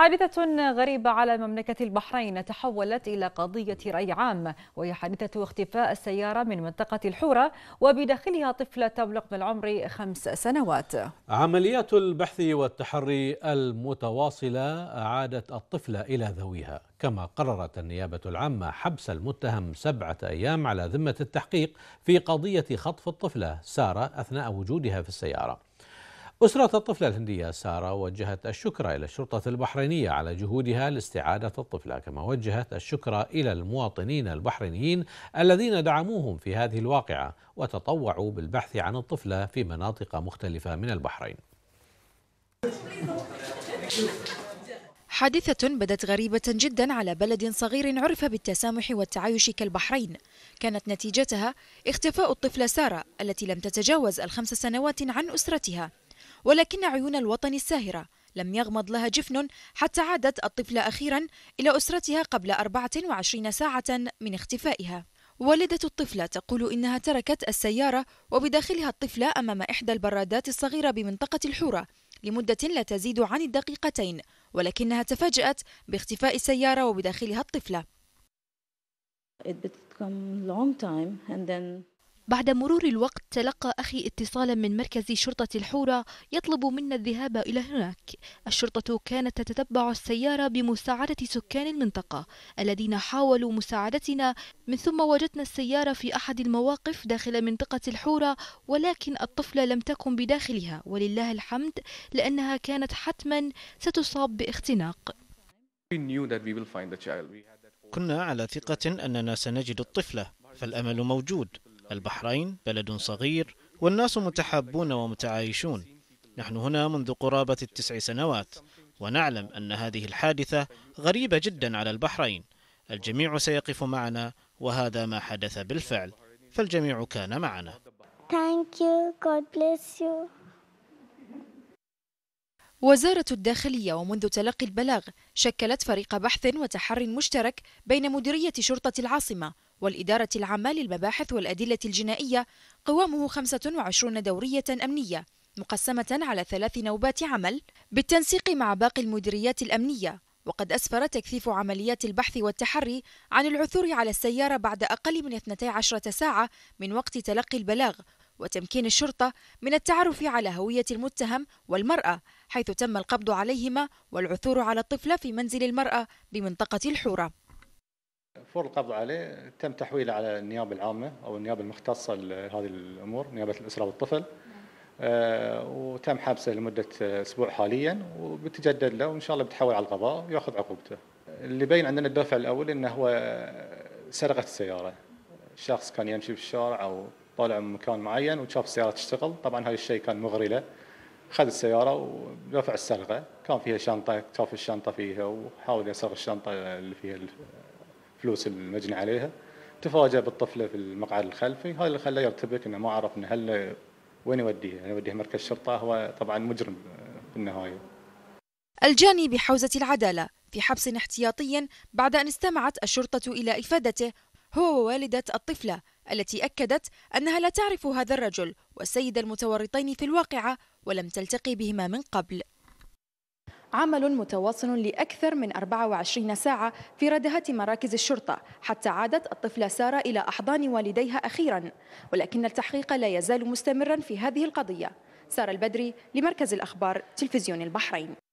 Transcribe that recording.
حادثة غريبة على مملكة البحرين تحولت إلى قضية رأي عام وهي حادثة اختفاء السيارة من منطقة الحورة وبداخلها طفلة تبلغ من العمر خمس سنوات عمليات البحث والتحري المتواصلة أعادت الطفلة إلى ذويها كما قررت النيابة العامة حبس المتهم سبعة أيام على ذمة التحقيق في قضية خطف الطفلة سارة أثناء وجودها في السيارة أسرة الطفلة الهندية سارة وجهت الشكر إلى الشرطة البحرينية على جهودها لاستعادة الطفلة كما وجهت الشكر إلى المواطنين البحرينيين الذين دعموهم في هذه الواقعة وتطوعوا بالبحث عن الطفلة في مناطق مختلفة من البحرين حادثة بدت غريبة جدا على بلد صغير عرف بالتسامح والتعايش كالبحرين كانت نتيجتها اختفاء الطفلة سارة التي لم تتجاوز الخمس سنوات عن أسرتها ولكن عيون الوطن الساهرة لم يغمض لها جفن حتى عادت الطفلة أخيرا إلى أسرتها قبل 24 ساعة من اختفائها والدة الطفلة تقول إنها تركت السيارة وبداخلها الطفلة أمام إحدى البرادات الصغيرة بمنطقة الحورة لمدة لا تزيد عن الدقيقتين ولكنها تفاجأت باختفاء السيارة وبداخلها الطفلة بعد مرور الوقت تلقى أخي اتصالا من مركز شرطة الحورة يطلب منا الذهاب إلى هناك الشرطة كانت تتتبع السيارة بمساعدة سكان المنطقة الذين حاولوا مساعدتنا من ثم وجدنا السيارة في أحد المواقف داخل منطقة الحورة ولكن الطفلة لم تكن بداخلها ولله الحمد لأنها كانت حتما ستصاب باختناق كنا على ثقة أننا سنجد الطفلة فالأمل موجود البحرين بلد صغير والناس متحابون ومتعايشون نحن هنا منذ قرابة التسع سنوات ونعلم أن هذه الحادثة غريبة جدا على البحرين الجميع سيقف معنا وهذا ما حدث بالفعل فالجميع كان معنا Thank you. God bless you. وزارة الداخلية ومنذ تلقي البلاغ شكلت فريق بحث وتحر مشترك بين مديرية شرطة العاصمة والإدارة العامة للمباحث والأدلة الجنائية قوامه 25 دورية أمنية مقسمة على ثلاث نوبات عمل بالتنسيق مع باقي المديريات الأمنية وقد أسفر تكثيف عمليات البحث والتحري عن العثور على السيارة بعد أقل من 12 ساعة من وقت تلقي البلاغ وتمكين الشرطة من التعرف على هوية المتهم والمرأة حيث تم القبض عليهما والعثور على الطفلة في منزل المرأة بمنطقة الحورة فور القبض عليه تم تحويله على النيابه العامه او النيابه المختصه لهذه الامور نيابه الاسره والطفل آه، وتم حبسه لمده اسبوع حاليا وبتجدد له وان شاء الله بتحول على القضاء وياخذ عقوبته. اللي بين عندنا الدافع الاول انه هو سرقه السياره. شخص كان يمشي بالشارع او طالع من مكان معين وشاف السياره تشتغل، طبعا هذا الشيء كان مغري له. خذ السياره ودفع السرقه، كان فيها شنطه، شاف الشنطه فيها وحاول يسرق الشنطه اللي فيها فلوس المجني عليها تفاجأ بالطفلة في المقعد الخلفي هذا اللي خلاه يرتبك انه ما عرف انه هل وين يوديها يعني يوديها مركز شرطة هو طبعا مجرم في النهاية الجاني بحوزة العدالة في حبس احتياطي بعد أن استمعت الشرطة إلى إفادته هو ووالدة الطفلة التي أكدت أنها لا تعرف هذا الرجل والسيد المتورطين في الواقعة ولم تلتقي بهما من قبل عمل متواصل لأكثر من 24 ساعة في ردهة مراكز الشرطة حتى عادت الطفلة سارة إلى أحضان والديها أخيرا ولكن التحقيق لا يزال مستمرا في هذه القضية سارة البدري لمركز الأخبار تلفزيون البحرين